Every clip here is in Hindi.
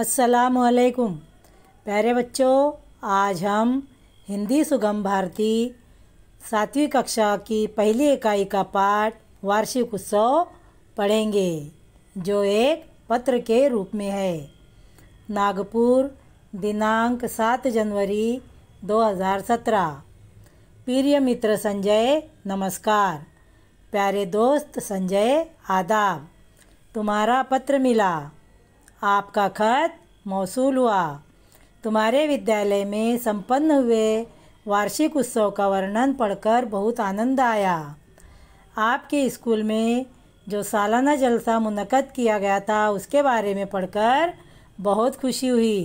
असलकुम प्यारे बच्चों आज हम हिंदी सुगम भारती सातवीं कक्षा की पहली इकाई का पाठ वार्षिक उत्सव पढ़ेंगे जो एक पत्र के रूप में है नागपुर दिनांक सात जनवरी 2017 प्रिय मित्र संजय नमस्कार प्यारे दोस्त संजय आदाब तुम्हारा पत्र मिला आपका खत मौसूल हुआ तुम्हारे विद्यालय में संपन्न हुए वार्षिक उत्सव का वर्णन पढ़कर बहुत आनंद आया आपके स्कूल में जो सालाना जलसा मुनक़द किया गया था उसके बारे में पढ़कर बहुत खुशी हुई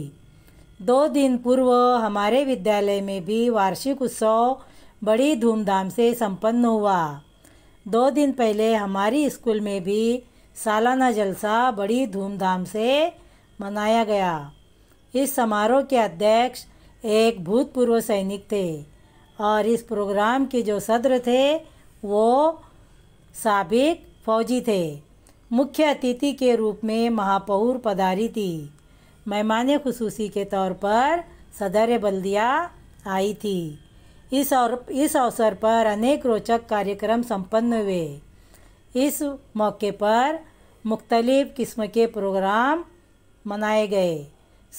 दो दिन पूर्व हमारे विद्यालय में भी वार्षिक उत्सव बड़ी धूमधाम से संपन्न हुआ दो दिन पहले हमारी स्कूल में भी सालाना जलसा बड़ी धूमधाम से मनाया गया इस समारोह के अध्यक्ष एक भूतपूर्व सैनिक थे और इस प्रोग्राम के जो सदर थे वो सबक फौजी थे मुख्य अतिथि के रूप में महापौर पधारी थी मेहमान खसूसी के तौर पर सदर बल्दिया आई थी इस और इस अवसर पर अनेक रोचक कार्यक्रम संपन्न हुए इस मौके पर मुख्तलिफ़ किस्म के प्रोग्राम मनाए गए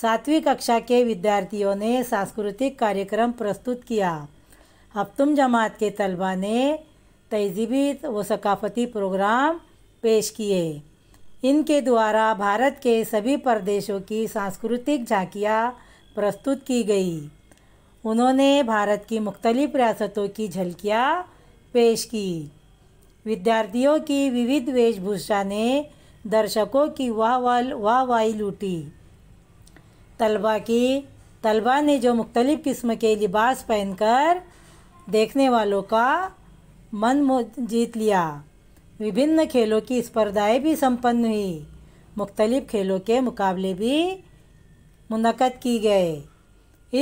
सातवीं कक्षा के विद्यार्थियों ने सांस्कृतिक कार्यक्रम प्रस्तुत किया हफ्तुम जमात के तलबा ने तहजीबी व सकाफती प्रोग्राम पेश किए इनके द्वारा भारत के सभी प्रदेशों की सांस्कृतिक झांकियाँ प्रस्तुत की गई उन्होंने भारत की मुख्तलिफ़ रियासतों की झलकियाँ पेश की विद्यार्थियों की विविध वेशभूषा ने दर्शकों की वाह वाह वाही लूटी तलबा की तलबा ने जो मुख्तलिफ़ किस्म के लिबास पहनकर देखने वालों का मन जीत लिया विभिन्न खेलों की स्पर्धाएं भी संपन्न हुई मुख्तलिफ़ खेलों के मुकाबले भी मुनकद की गए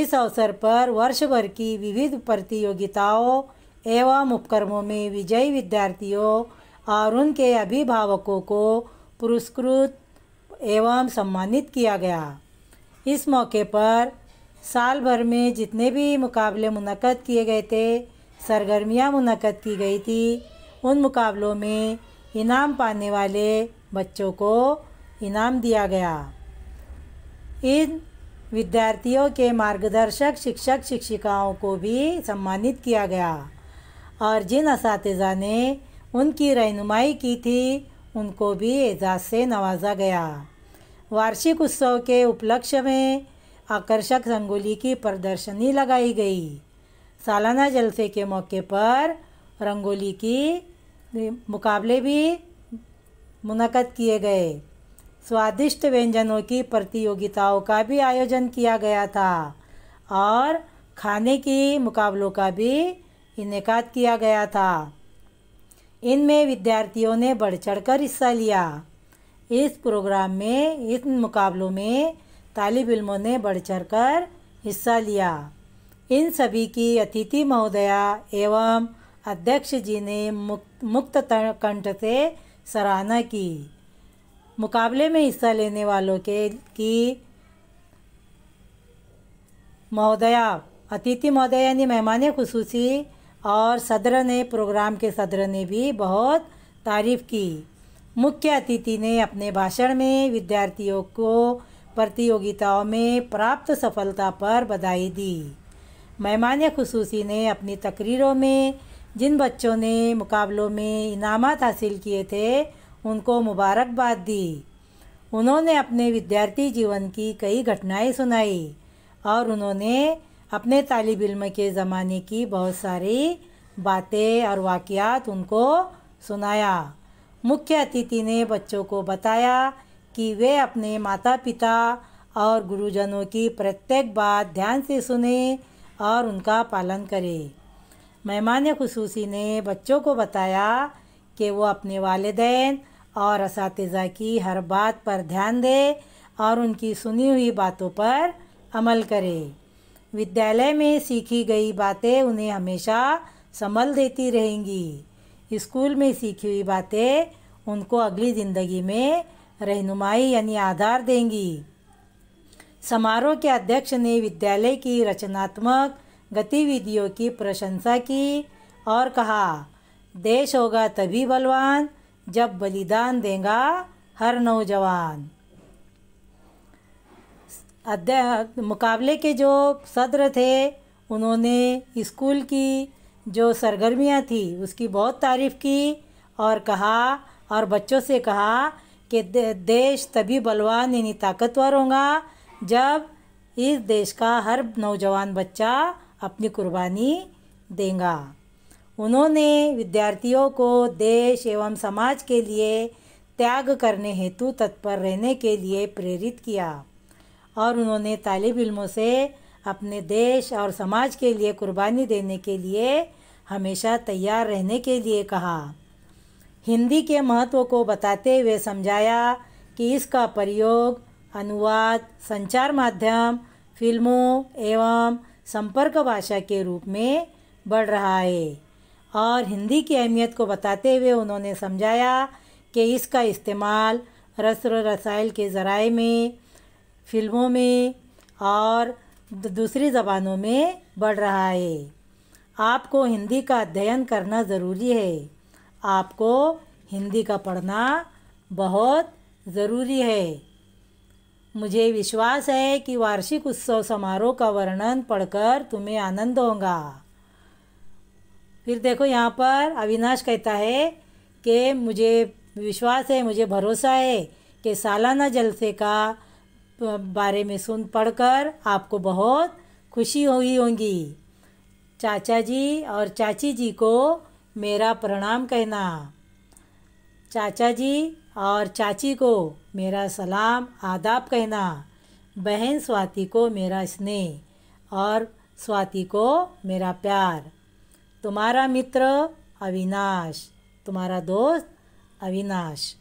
इस अवसर पर वर्ष भर की विविध प्रतियोगिताओं एवं उपक्रमों में विजयी विद्यार्थियों और उनके अभिभावकों को पुरस्कृत एवं सम्मानित किया गया इस मौके पर साल भर में जितने भी मुकाबले मुनद किए गए थे सरगर्मियाँ मुनद की गई थी उन मुकाबलों में इनाम पाने वाले बच्चों को इनाम दिया गया इन विद्यार्थियों के मार्गदर्शक शिक्षक शिक्षिकाओं को भी सम्मानित किया गया और जिन इस ने उनकी रहनुमाई की थी उनको भी एजाज़ से नवाजा गया वार्षिक उत्सव के उपलक्ष्य में आकर्षक रंगोली की प्रदर्शनी लगाई गई सालाना जलसे के मौके पर रंगोली की मुकाबले भी मुनद किए गए स्वादिष्ट व्यंजनों की प्रतियोगिताओं का भी आयोजन किया गया था और खाने की मुकाबलों का भी इनका किया गया था इनमें विद्यार्थियों ने बढ़ चढ़ कर हिस्सा लिया इस प्रोग्राम में इन मुकाबलों में तालब इलमों ने बढ़ चढ़ कर हिस्सा लिया इन सभी की अतिथि महोदया एवं अध्यक्ष जी ने मुक्त मुक्त कंठ से सराहना की मुकाबले में हिस्सा लेने वालों के की महोदया अतिथि महोदया यानी मेहमान खसूसी और सदर ने प्रोग्राम के सदर ने भी बहुत तारीफ़ की मुख्य अतिथि ने अपने भाषण में विद्यार्थियों को प्रतियोगिताओं में प्राप्त सफलता पर बधाई दी मेहमान खसूसी ने अपनी तकरीरों में जिन बच्चों ने मुकाबलों में इनामत हासिल किए थे उनको मुबारकबाद दी उन्होंने अपने विद्यार्थी जीवन की कई घटनाएं सुनाई और उन्होंने अपने तालब इम के ज़माने की बहुत सारी बातें और वाक़ात उनको सुनाया मुख्य अतिथि ने बच्चों को बताया कि वे अपने माता पिता और गुरुजनों की प्रत्येक बात ध्यान से सुने और उनका पालन करें मेहमान खसूसी ने बच्चों को बताया कि वो अपने वालदेन और इस की हर बात पर ध्यान दें और उनकी सुनी हुई बातों पर अमल करें विद्यालय में सीखी गई बातें उन्हें हमेशा संभल देती रहेंगी स्कूल में सीखी हुई बातें उनको अगली ज़िंदगी में रहनुमाई यानी आधार देंगी समारोह के अध्यक्ष ने विद्यालय की रचनात्मक गतिविधियों की प्रशंसा की और कहा देश होगा तभी बलवान जब बलिदान देगा हर नौजवान अध्याय मुकाबले के जो सदर थे उन्होंने स्कूल की जो सरगर्मियाँ थी उसकी बहुत तारीफ़ की और कहा और बच्चों से कहा कि देश तभी बलवान यानी ताकतवर होगा जब इस देश का हर नौजवान बच्चा अपनी कुर्बानी देगा उन्होंने विद्यार्थियों को देश एवं समाज के लिए त्याग करने हेतु तत्पर रहने के लिए प्रेरित किया और उन्होंने तालब इलमों से अपने देश और समाज के लिए कुर्बानी देने के लिए हमेशा तैयार रहने के लिए कहा हिंदी के महत्व को बताते हुए समझाया कि इसका प्रयोग अनुवाद संचार माध्यम फिल्मों एवं संपर्क भाषा के रूप में बढ़ रहा है और हिंदी की अहमियत को बताते हुए उन्होंने समझाया कि इसका इस्तेमाल रस्र रसायल के ज़राए में फिल्मों में और दूसरी ज़बानों में बढ़ रहा है आपको हिंदी का अध्ययन करना ज़रूरी है आपको हिंदी का पढ़ना बहुत ज़रूरी है मुझे विश्वास है कि वार्षिक उत्सव समारोह का वर्णन पढ़कर तुम्हें आनंद होगा फिर देखो यहाँ पर अविनाश कहता है कि मुझे विश्वास है मुझे भरोसा है कि सालाना जलसे का बारे में सुन पढ़कर आपको बहुत खुशी हुई होंगी चाचा जी और चाची जी को मेरा प्रणाम कहना चाचा जी और चाची को मेरा सलाम आदाब कहना बहन स्वाति को मेरा स्नेह और स्वाति को मेरा प्यार तुम्हारा मित्र अविनाश तुम्हारा दोस्त अविनाश